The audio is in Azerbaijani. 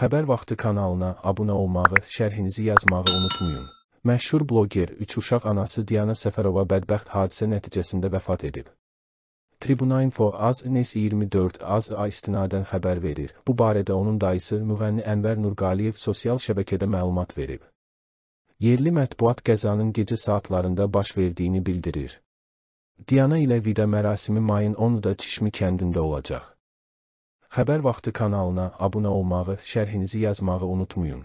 Xəbər vaxtı kanalına abunə olmağı, şərhinizi yazmağı unutmayın. Məşhur bloger üç uşaq anası Diana Səfərova bədbəxt hadisə nəticəsində vəfat edib. Tribuna.info az nes 24 az a istinadən xəbər verir. Bu barədə onun dayısı müğənni Ənvər Nurqaliyev sosial şəbəkədə məlumat verib. Yerli mətbuat qəzanın gecə saatlarında baş verdiyini bildirir. Diana ilə vida mərasimi mayın 10-da Çişmi kəndində olacaq. Xəbər vaxtı kanalına abunə olmağı, şərhinizi yazmağı unutmayın.